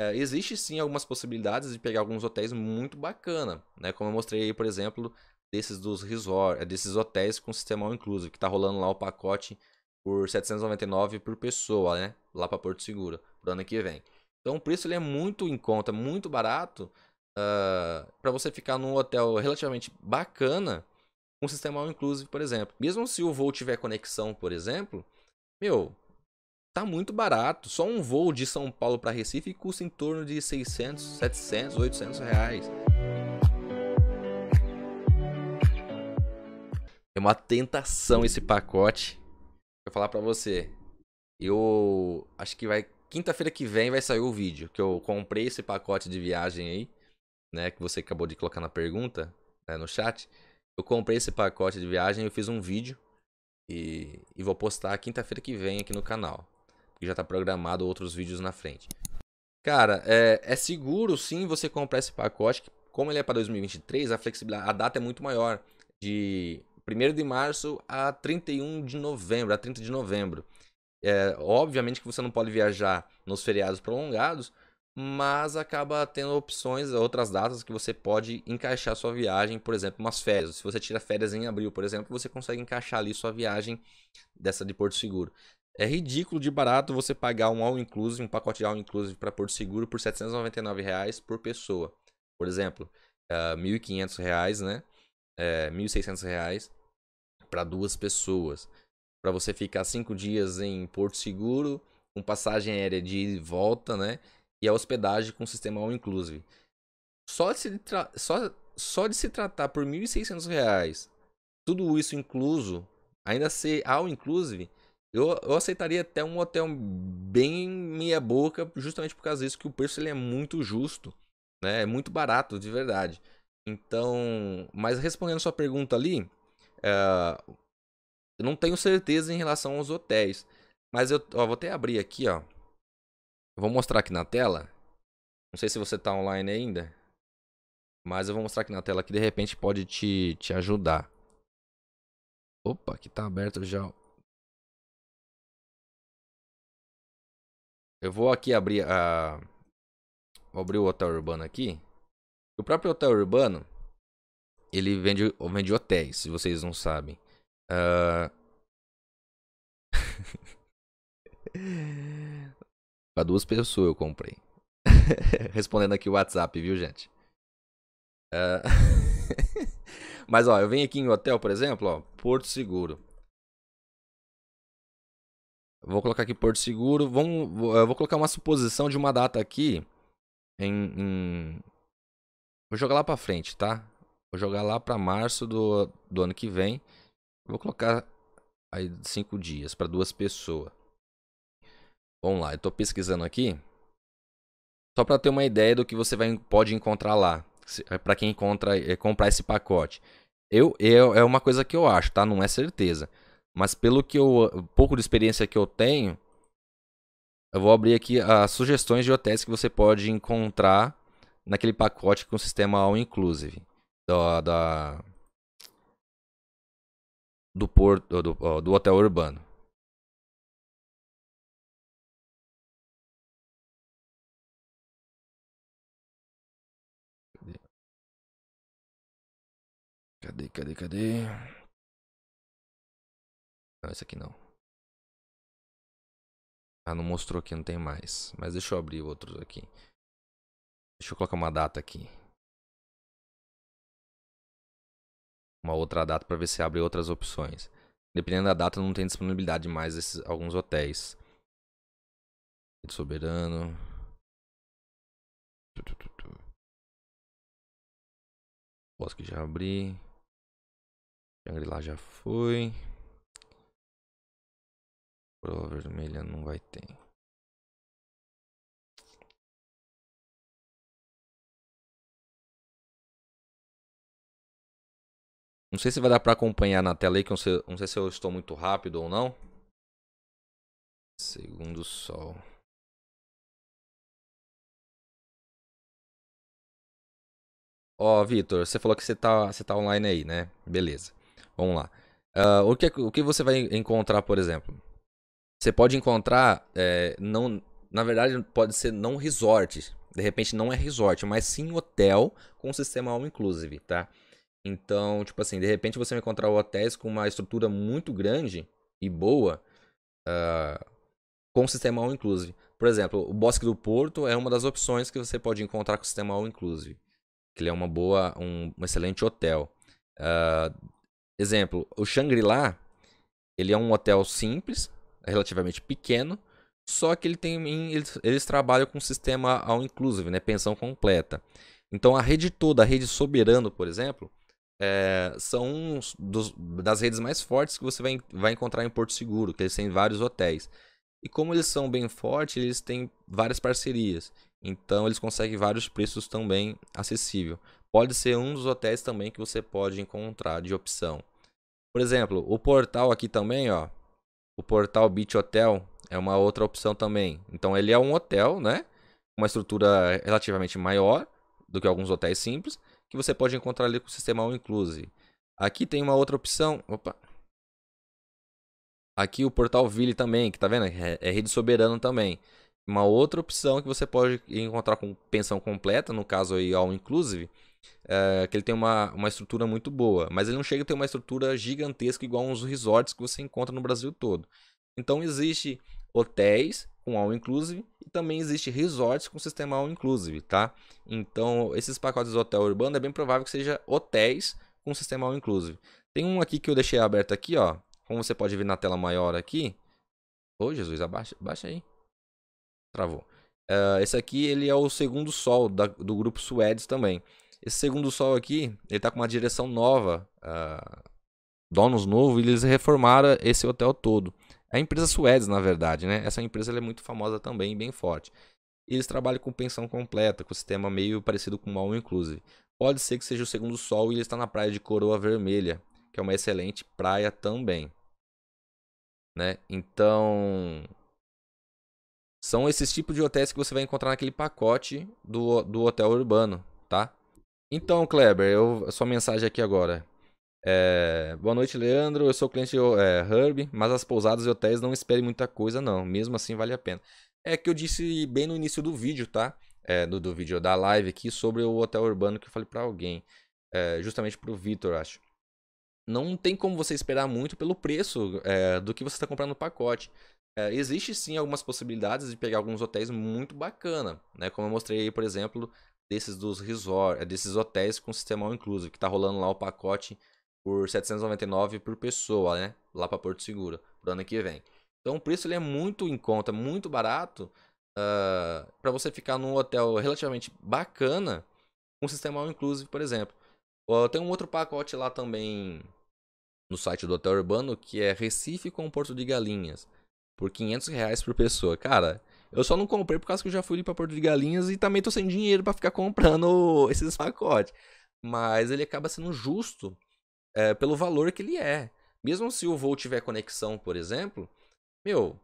É, existe sim algumas possibilidades de pegar alguns hotéis muito bacana, né? Como eu mostrei aí, por exemplo, desses dos resort, é, desses hotéis com sistema all inclusive, que tá rolando lá o pacote por 799 por pessoa, né? Lá para Porto Seguro, pro ano que vem. Então o preço ele é muito em conta, muito barato, uh, ah, para você ficar num hotel relativamente bacana, com sistema all inclusive, por exemplo. Mesmo se o voo tiver conexão, por exemplo, meu, tá muito barato. Só um voo de São Paulo para Recife custa em torno de 600, 700, 800 reais. É uma tentação esse pacote. Vou falar para você. Eu acho que vai quinta-feira que vem vai sair o vídeo que eu comprei esse pacote de viagem aí, né, que você acabou de colocar na pergunta, né, no chat. Eu comprei esse pacote de viagem, eu fiz um vídeo e, e vou postar quinta-feira que vem aqui no canal que já está programado outros vídeos na frente. Cara, é, é, seguro sim você comprar esse pacote, como ele é para 2023, a flexibilidade, a data é muito maior, de 1 de março a 31 de novembro, a 30 de novembro. É, obviamente que você não pode viajar nos feriados prolongados, mas acaba tendo opções, outras datas que você pode encaixar sua viagem, por exemplo, umas férias. Se você tira férias em abril, por exemplo, você consegue encaixar ali sua viagem dessa de Porto Seguro. É ridículo de barato você pagar um all inclusive, um pacote de all inclusive para Porto Seguro por R$ 799 reais por pessoa. Por exemplo, R$ uh, 1.500, reais, né? É, R$ 1.600 reais para duas pessoas. Para você ficar cinco dias em Porto Seguro, com passagem aérea de volta, né? E a hospedagem com sistema all inclusive. Só de se, só, só de se tratar por R$ 1.600, tudo isso incluso, ainda ser all inclusive, eu, eu aceitaria até um hotel bem meia boca, justamente por causa disso, que o preço ele é muito justo, né? É muito barato, de verdade. Então, mas respondendo sua pergunta ali, eh, eu não tenho certeza em relação aos hotéis. Mas eu ó, vou até abrir aqui, ó. vou mostrar aqui na tela. Não sei se você está online ainda. Mas eu vou mostrar aqui na tela que de repente pode te, te ajudar. Opa, aqui está aberto já Eu vou aqui abrir a. Vou abrir o hotel urbano aqui. O próprio hotel urbano ele vende, vende hotéis, se vocês não sabem. Uh... pra duas pessoas eu comprei. Respondendo aqui o WhatsApp, viu, gente? Uh... Mas, ó, eu venho aqui em hotel, por exemplo, ó, Porto Seguro. Vou colocar aqui Porto Seguro. Vamos, eh, vou colocar uma suposição de uma data aqui. Em, em... Vou jogar lá para frente, tá? Vou jogar lá para março do, do ano que vem. Vou colocar aí cinco dias para duas pessoas. Vamos lá, eu estou pesquisando aqui. Só para ter uma ideia do que você vai, pode encontrar lá. Eh, para quem encontra, é, comprar esse pacote. Eu, eu, é uma coisa que eu acho, tá? Não é certeza. Mas pelo que eu, pouco de experiência que eu tenho, eu vou abrir aqui as sugestões de hotéis que você pode encontrar naquele pacote com o sistema All Inclusive da, da do porto do, do hotel urbano. Cadê, cadê, cadê? Não, esse aqui não. Ah, não mostrou aqui, não tem mais. Mas deixa eu abrir outros aqui. Deixa eu colocar uma data aqui. Uma outra data para ver se abre outras opções. Dependendo da data, não tem disponibilidade mais esses, alguns hotéis. Soberano. Posso que já abri. Jangri lá já foi. Coroa vermelha não vai ter. Não sei se vai dar para acompanhar na tela aí, que não sei, não sei se eu estou muito rápido ou não. Segundo sol. Ó, oh, Vitor, você falou que você tá, você tá online aí, né? Beleza. Vamos lá. Uh, o, é que, o que você vai encontrar, por exemplo? Você pode encontrar, é, não, na verdade, pode ser não resort. De repente não é resort, mas sim hotel com sistema all inclusive, tá? Então, tipo assim, de repente você vai encontrar hotéis com uma estrutura muito grande e boa uh, com sistema all inclusive. Por exemplo, o Bosque do Porto é uma das opções que você pode encontrar com sistema all inclusive. Que ele é uma boa, um, um excelente hotel. Uh, exemplo, o Shangri-La, ele é um hotel simples, relativamente pequeno, só que ele tem, eles, eles trabalham com um sistema all inclusive, né, pensão completa. Então a rede toda, a rede soberano, por exemplo, é, são um dos, das redes mais fortes que você vai, vai encontrar em Porto Seguro, que eles têm vários hotéis. E como eles são bem fortes, eles têm várias parcerias. Então eles conseguem vários preços também acessível. Pode ser um dos hotéis também que você pode encontrar de opção. Por exemplo, o portal aqui também, ó, o portal Beach Hotel é uma outra opção também. Então ele é um hotel, né? Uma estrutura relativamente maior do que alguns hotéis simples, que você pode encontrar ali com o sistema All Inclusive. Aqui tem uma outra opção. Opa. Aqui o portal Ville também, que tá vendo? É, é rede soberana também. Uma outra opção que você pode encontrar com pensão completa, no caso aí All Inclusive, é, que ele tem uma, uma estrutura muito boa, mas ele não chega a ter uma estrutura gigantesca igual uns resorts que você encontra no Brasil todo. Então existe hotéis com all inclusive e também existe resorts com sistema all inclusive, tá? Então, esses pacotes de hotel urbano é bem provável que seja hotéis com sistema all inclusive. Tem um aqui que eu deixei aberto aqui, ó, como você pode ver na tela maior aqui. Ô, oh, Jesus, abaixa, abaixa aí. Travou. Uh, esse aqui ele é o segundo sol da, do grupo Suedes também. Esse segundo sol aqui, ele tá com uma direção nova, uh, donos novo, e eles reformaram esse hotel todo. É a empresa Suedes, na verdade, né? Essa empresa é muito famosa também, bem forte. Eles trabalham com pensão completa, com sistema meio parecido com o All Inclusive. Pode ser que seja o segundo sol e ele está na praia de Coroa Vermelha, que é uma excelente praia também. Né? Então, são esses tipos de hotéis que você vai encontrar naquele pacote do, do hotel urbano, tá? Então, Kleber, eu, sua mensagem aqui agora. É, boa noite, Leandro. Eu sou cliente é, Herb, mas as pousadas e hotéis não esperem muita coisa, não. Mesmo assim, vale a pena. É que eu disse bem no início do vídeo, tá? É, do, do, vídeo da live aqui sobre o hotel urbano que eu falei para alguém. É, justamente pro Vitor, acho. Não tem como você esperar muito pelo preço é, do que você está comprando no pacote. É, existe sim algumas possibilidades de pegar alguns hotéis muito bacana, né? Como eu mostrei aí, por exemplo, desses dos resort, é desses hotéis com sistema all inclusive, que tá rolando lá o pacote por 799 por pessoa, né? Lá para Porto Seguro, pro ano que vem. Então o preço ele é muito em conta, muito barato, uh, ah, para você ficar num hotel relativamente bacana, com sistema all inclusive, por exemplo. Uh, tem um outro pacote lá também no site do Hotel Urbano que é Recife com Porto de Galinhas por 500 reais por pessoa. Cara, eu só não comprei por causa que eu já fui ali pra Porto de Galinhas e também tô sem dinheiro para ficar comprando esses pacotes. Mas ele acaba sendo justo é, pelo valor que ele é. Mesmo se o voo tiver conexão, por exemplo, meu,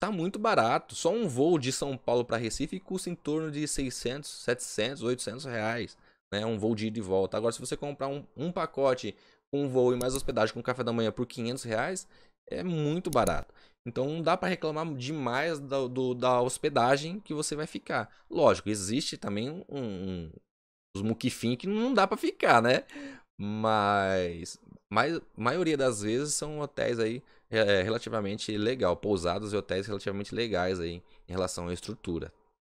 tá muito barato. Só um voo de São Paulo para Recife custa em torno de 600, 700, 800 reais. Né? Um voo de ida e volta. Agora, se você comprar um, um pacote com um voo e mais hospedagem com café da manhã por 500 reais, é muito barato. Então não dá para reclamar demais da, do, da hospedagem que você vai ficar. Lógico, existe também um, um os muquifins que não dá para ficar, né? Mas, a maioria das vezes são hotéis aí é, relativamente legal, pousadas e hotéis relativamente legais aí em relação à estrutura,